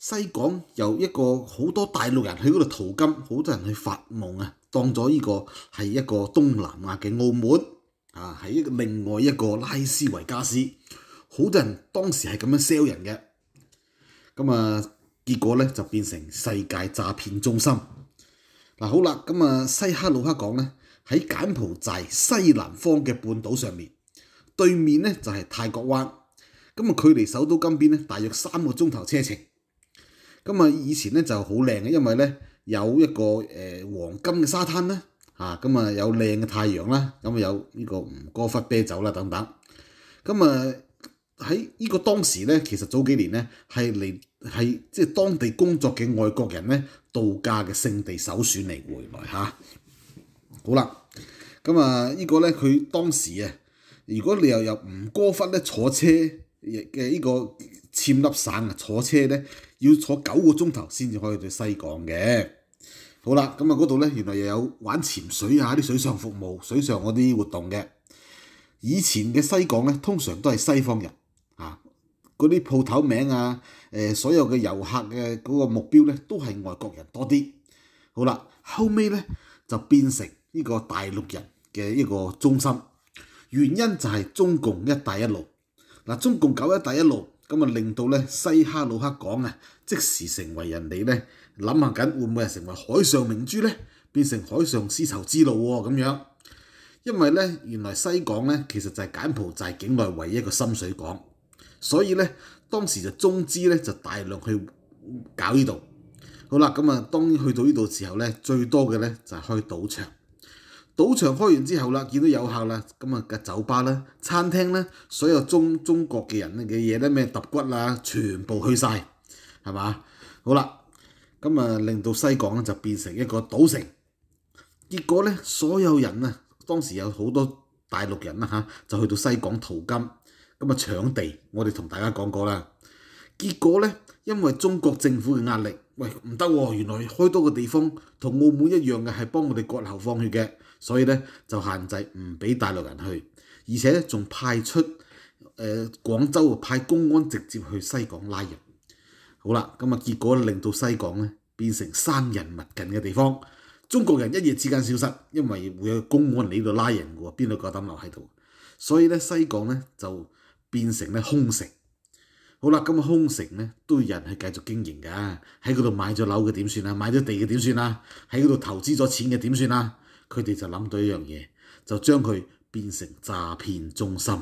西港有一個好多大陸人去嗰度淘金，好多人去發夢啊，當咗呢個係一個東南亞嘅澳門啊，係一個另外一個拉斯維加斯，好多人當時係咁樣 sell 人嘅，咁啊結果咧就變成世界詐騙中心。嗱好啦，咁啊西克魯克港咧喺柬埔寨西南方嘅半島上面，對面咧就係泰國灣，咁啊距離首都金邊咧大約三個鐘頭車程。咁啊，以前咧就好靚嘅，因為咧有一個誒黃金嘅沙灘啦，嚇咁啊有靚嘅太陽啦，咁啊有呢個吳哥窟啤酒啦等等，咁啊喺呢個當時咧，其實早幾年咧係嚟係即係當地工作嘅外國人咧度假嘅聖地首選嚟，回來嚇。好啦，咁啊呢個咧佢當時啊，如果你又由吳哥窟咧坐車嘅呢個。簽粒散啊！坐車咧要坐九個鐘頭先至可以到西港嘅。好啦，咁啊嗰度咧原來又有玩潛水啊啲水上服務、水上嗰啲活動嘅。以前嘅西港咧通常都係西方人啊，嗰啲鋪頭名啊，誒所有嘅遊客嘅嗰個目標咧都係外國人多啲。好啦，後尾咧就變成呢個大陸人嘅一個中心，原因就係中共一帶一路嗱，中共九一帶一路。咁啊，令到咧西哈努克港啊，即時成為人哋咧諗下緊會唔會成為海上明珠咧，變成海上絲綢之路喎咁樣。因為咧，原來西港咧其實就係柬埔寨境內唯一一個深水港，所以咧當時就中資咧就大量去搞呢度。好啦，咁啊，當去到呢度時候咧，最多嘅咧就係開賭場。赌场开完之后啦，见到有效啦，咁啊嘅酒吧啦、餐厅咧，所有中中国嘅人嘅嘢咧，咩揼骨啦，全部去晒，系嘛？好啦，咁啊令到西港咧就变成一个赌城。结果咧，所有人啊，当时有好多大陆人啊，吓就去到西港淘金，咁啊抢地。我哋同大家讲过啦，结果咧，因为中国政府嘅压力。喂，唔得喎！原來開多個地方同澳門一樣嘅，係幫我哋割喉放血嘅，所以咧就限制唔俾大陸人去，而且咧仲派出誒廣州派公安直接去西港拉人。好啦，咁啊結果令到西港咧變成生人勿近嘅地方，中國人一夜之間消失，因為會有公安嚟呢度拉人喎，邊度夠膽留喺度？所以咧西港咧就變成咧空城。好啦，咁啊，空城咧都人系繼續經營噶，喺嗰度買咗樓嘅點算啊？買咗地嘅點算啊？喺嗰度投資咗錢嘅點算啊？佢哋就諗到一樣嘢，就將佢變成詐騙中心。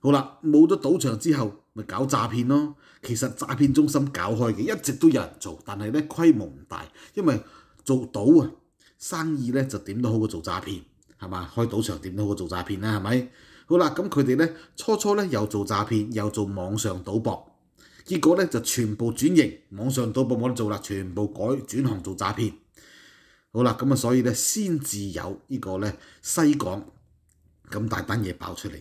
好啦，冇咗賭場之後，咪搞詐騙咯。其實詐騙中心搞開嘅一直都有人做，但係咧規模唔大，因為做賭啊生意咧就點都好過做詐騙。係嘛？開賭場點都好做詐騙啦，係咪？好啦，咁佢哋咧初初咧又做詐騙，又做網上賭博，結果咧就全部轉型，網上賭博冇得做啦，全部改轉行做詐騙。好啦，咁啊，所以咧先至有呢個咧西港咁大單嘢爆出嚟。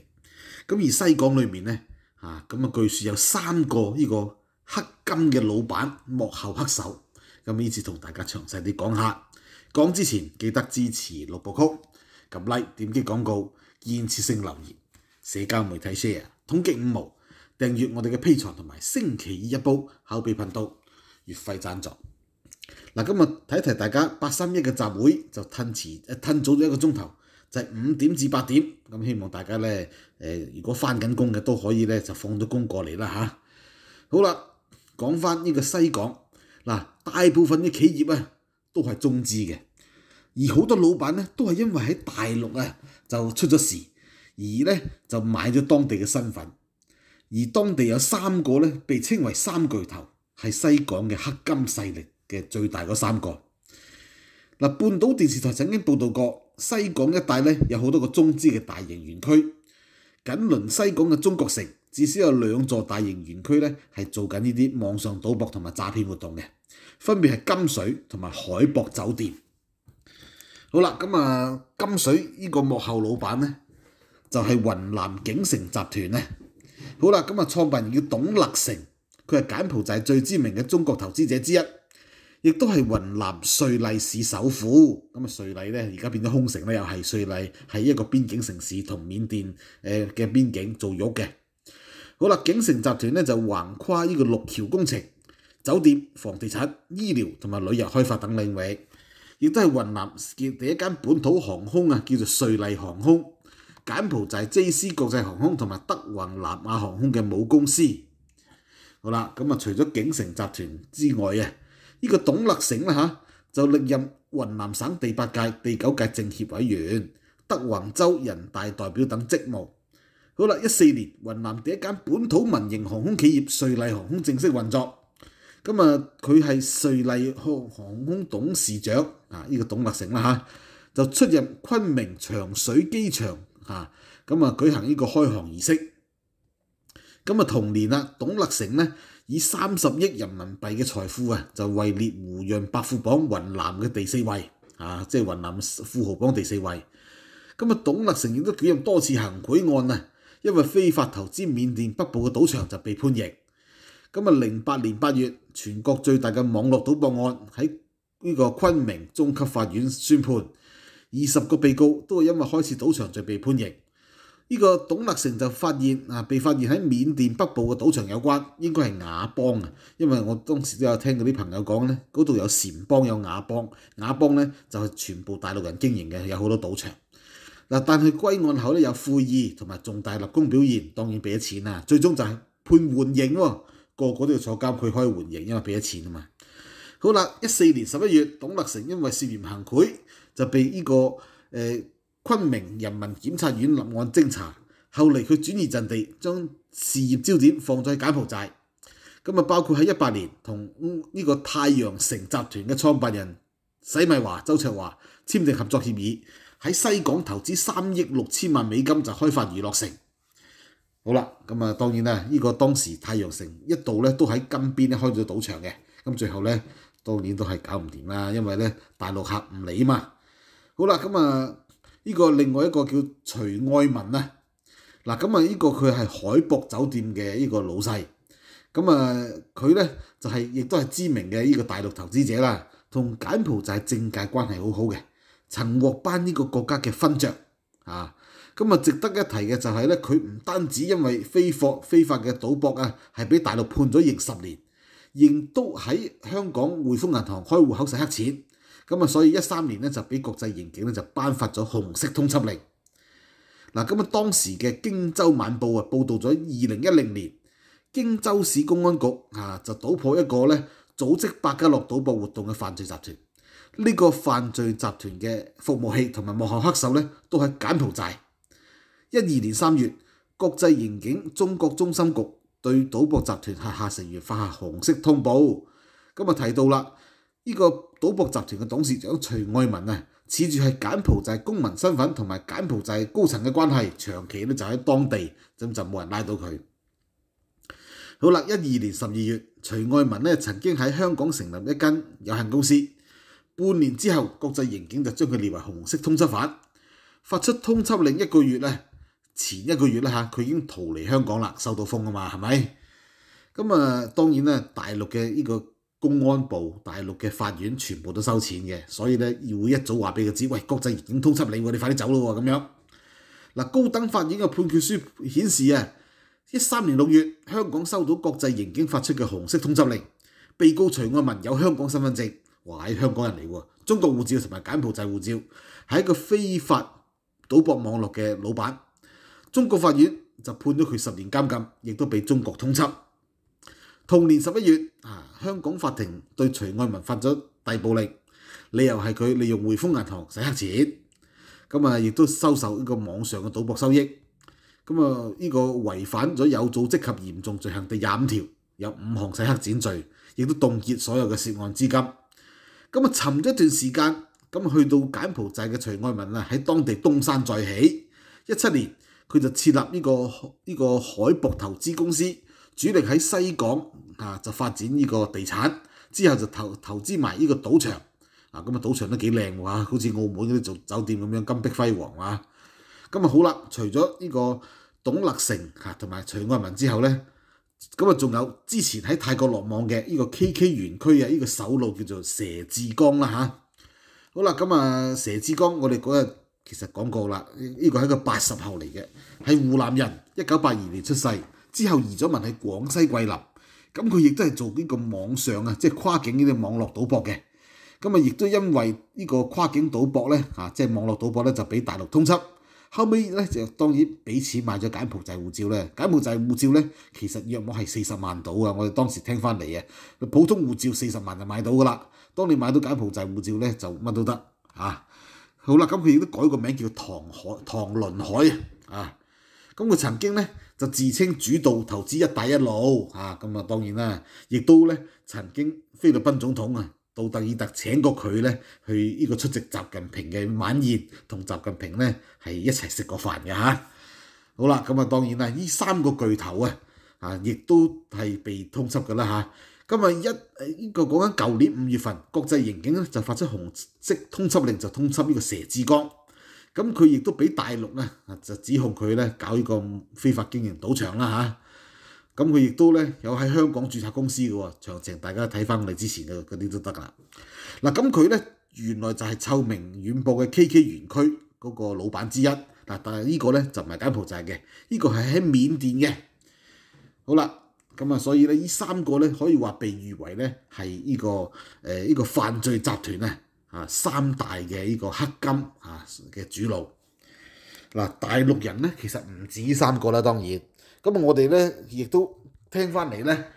咁而西港裏面咧啊，咁啊，據説有三個呢個黑金嘅老闆幕後黑手。咁呢次同大家詳細啲講下。講之前記得支持六部曲。撳 Like，点击广告，建设性留言，社交媒体 share，统计五毛，订阅我哋嘅 P 床同埋星期二一煲后备频道月费赞助。嗱，今日睇一提大家八三一嘅集会就褪迟褪早咗一个钟头，就系五点至八点。咁希望大家咧，诶，如果翻紧工嘅都可以咧，就放咗工过嚟啦吓。好啦，讲翻呢个西港嗱，大部分嘅企业啊都系中资嘅。而好多老闆咧都係因為喺大陸啊就出咗事，而咧就買咗當地嘅身份。而當地有三個咧，被稱為三巨頭，係西港嘅黑金勢力嘅最大嗰三個。嗱，半島電視台曾經報道過，西港一帶咧有好多個中資嘅大型園區，緊鄰西港嘅中國城，至少有兩座大型園區咧係做緊呢啲網上賭博同埋詐騙活動嘅，分別係金水同埋海博酒店。好啦，咁啊金水呢個幕後老闆咧，就係雲南景城集團咧。好啦，咁啊創辦人叫董立成，佢係柬埔寨最知名嘅中國投資者之一，亦都係雲南瑞麗市首府。咁啊瑞麗咧而家變咗空城咧，又係瑞麗係一個邊境城市，同緬甸誒嘅邊境做玉嘅。好啦，景城集團咧就橫跨呢個六橋工程、酒店、房地產、醫療同埋旅遊開發等領域。亦都係雲南嘅第一間本土航空啊，叫做瑞麗航空。柬埔寨 j c 國際航空同埋德雲南亞航空嘅母公司。好啦，咁啊，除咗景城集團之外啊，呢個董立成啦嚇，就歷任雲南省第八屆、第九屆政協委員、德宏州人大代表等職務。好啦，一四年，雲南第一間本土民營航空企業瑞麗航空正式運作。咁啊，佢係瑞麗航航空董事長啊，呢個董立成啦嚇，就出入昆明長水機場嚇，咁啊舉行呢個開航儀式。咁啊同年啦，董立成咧以三十億人民幣嘅財富啊，就位列胡潤百富榜雲南嘅第四位啊，即係雲南富豪榜第四位。咁啊，董立成亦都舉任多次行賄案啊，因為非法投資緬甸北部嘅賭場就被判刑。咁啊，零八年八月，全國最大嘅網絡賭博案喺呢個昆明中級法院宣判，二十個被告都係因為開始賭場罪被判刑。呢個董立成就發現啊，被發現喺緬甸北部嘅賭場有關，應該係亞邦啊。因為我當時都有聽嗰啲朋友講咧，嗰度有禪邦有亞邦，亞邦咧就係全部大陸人經營嘅，有好多賭場。嗱，但係歸案後咧有悔意同埋重大立功表現，當然俾錢啦。最終就係判緩刑喎。個個都要坐監，佢可以緩刑，因為俾咗錢啊嘛。好啦，一四年十一月，董立成因為涉嫌行賄，就被呢個誒昆明人民檢察院立案偵查。後嚟佢轉移陣地，將事業焦點放在柬埔寨。咁啊，包括喺一八年同呢個太陽城集團嘅創辦人洗米華、周卓華簽訂合作協議，喺西港投資三億六千萬美金就開發娛樂城。好啦，咁啊當然啦，呢個當時太陽城一度咧都喺金邊咧開咗賭場嘅，咁最後咧當然都係搞唔掂啦，因為咧大陸客唔理嘛。好啦，咁啊呢個另外一個叫徐愛民啊，嗱咁啊呢個佢係海博酒店嘅呢個老細，咁啊佢咧就係亦都係知名嘅呢個大陸投資者啦，同柬埔寨政界關係好好嘅，曾獲頒呢個國家嘅勳爵啊。咁啊，值得一提嘅就係咧，佢唔單止因為非法非法嘅賭博啊，係俾大陸判咗刑十年，仍都喺香港匯豐銀行開户口洗黑錢。咁啊，所以一三年咧就俾國際刑警咧就頒發咗紅色通緝令。嗱，咁啊，當時嘅京州晚報啊，報道咗二零一零年京州市公安局啊，就堵破一個咧組織百家樂賭博活動嘅犯罪集團。呢個犯罪集團嘅服務器同埋幕后黑手咧，都喺柬埔寨。一二年三月，國際刑警中國中心局對賭博集團下下成員發下紅色通報。咁啊提到啦，呢個賭博集團嘅董事長徐愛民啊，恃住係柬埔寨公民身份同埋柬埔寨高層嘅關係，長期咧就喺當地，咁就冇人拉到佢。好啦，一二年十二月，徐愛民咧曾經喺香港成立一間有限公司。半年之後，國際刑警就將佢列為紅色通緝犯，發出通緝令一個月咧。前一個月啦嚇，佢已經逃離香港啦，收到風啊嘛，係咪？咁啊，當然咧，大陸嘅呢個公安部、大陸嘅法院全部都收錢嘅，所以咧，會一早話俾佢知，喂，國際刑警通緝令喎，你快啲走咯喎，咁樣。嗱，高等法院嘅判決書顯示啊，一三年六月，香港收到國際刑警發出嘅紅色通緝令，被告徐愛民有香港身份證，哇，係香港人嚟喎，中國護照同埋柬埔寨護照，係一個非法賭博網絡嘅老闆。中國法院就判咗佢十年監禁，亦都俾中國通緝。同年十一月，啊，香港法庭對徐愛民發咗逮捕令，理由係佢利用匯豐銀行洗黑錢，咁啊，亦都收受呢個網上嘅賭博收益。咁啊，呢個違反咗有組織及嚴重罪行第廿五條，有五項洗黑錢罪，亦都凍結所有嘅涉案資金。咁啊，沉咗一段時間，咁去到柬埔寨嘅徐愛民啊，喺當地東山再起，一七年。佢就設立呢個呢個海博投資公司，主力喺西港嚇就發展呢個地產，之後就投投資埋呢個賭場，啊咁啊賭場都幾靚喎好似澳門嗰啲做酒店咁樣金碧輝煌啊。咁啊好啦，除咗呢個董立成嚇同埋徐愛民之後咧，咁啊仲有之前喺泰國落網嘅呢個 KK 園區啊，呢個首腦叫做蛇志剛啦嚇。好啦，咁啊蛇志剛，我哋嗰日。其實講過啦，呢個係一個八十後嚟嘅，係湖南人，一九八二年出世，之後移咗民喺廣西桂林。咁佢亦都係做呢個網上啊，即係跨境呢啲網絡賭博嘅。咁啊，亦都因為呢個跨境賭博咧，啊，即係網絡賭博咧，就俾大陸通緝。後尾咧就當然俾錢買咗柬埔寨護照咧。柬埔寨護照咧，其實約莫係四十萬到啊。我哋當時聽翻嚟啊，普通護照四十萬就買到噶啦。當你買到柬埔寨護照咧，就乜都得嚇。好啦，咁佢亦都改個名叫唐海、唐倫海啊！咁佢曾經咧就自稱主導投資一帶一路啊！咁啊，當然啦，亦都咧曾經菲律賓總統啊杜特爾特請過佢咧去呢個出席習近平嘅晚宴，同習近平咧係一齊食過飯嘅嚇。好啦，咁啊當然啦，呢三個巨頭啊啊，亦都係被通緝噶啦嚇。今日一呢個講緊舊年五月份，國際刑警咧就發出紅色通緝令，就通緝呢個佘志剛。咁佢亦都俾大陸咧就指控佢咧搞呢個非法經營賭場啦嚇。咁佢亦都咧有喺香港註冊公司嘅，詳情大家睇翻哋之前嘅嗰啲都得噶啦。嗱，咁佢咧原來就係臭名遠播嘅 KK 園區嗰個老闆之一，嗱，但係呢個咧就唔係柬埔寨嘅，呢個係喺緬甸嘅。好啦。咁啊，所以咧，依三個咧，可以話被譽為咧係依個誒依個犯罪集團咧啊三大嘅依個黑金啊嘅主路。嗱，大陸人咧，其實唔止三個啦，當然。咁啊，我哋咧亦都聽翻嚟咧，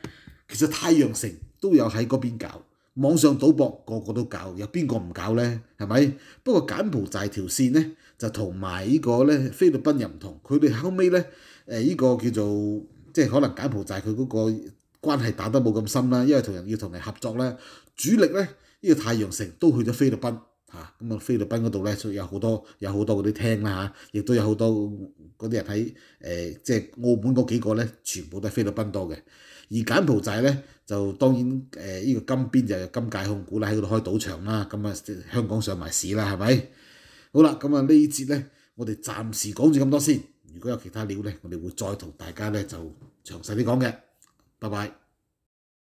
其實太陽城都有喺嗰邊搞，網上賭博個個都搞，有邊個唔搞咧？係咪？不過柬埔寨條線咧，就同埋依個咧菲律賓又唔同，佢哋後尾咧誒依個叫做。即係可能柬埔寨佢嗰個關係打得冇咁深啦，因為同人要同人合作咧，主力咧呢個太陽城都去咗菲律賓嚇，咁啊菲律賓嗰度咧就有好多有好多嗰啲廳啦嚇，亦都有好多嗰啲人喺誒即係澳門嗰幾個咧，全部都係菲律賓多嘅。而柬埔寨咧就當然誒呢個金邊就金界控股啦，喺嗰度開賭場啦，咁啊香港上埋市啦，係咪？好啦，咁啊呢節咧我哋暫時講住咁多先。如果有其他料咧，我哋會再同大家咧就詳細啲講嘅。拜拜。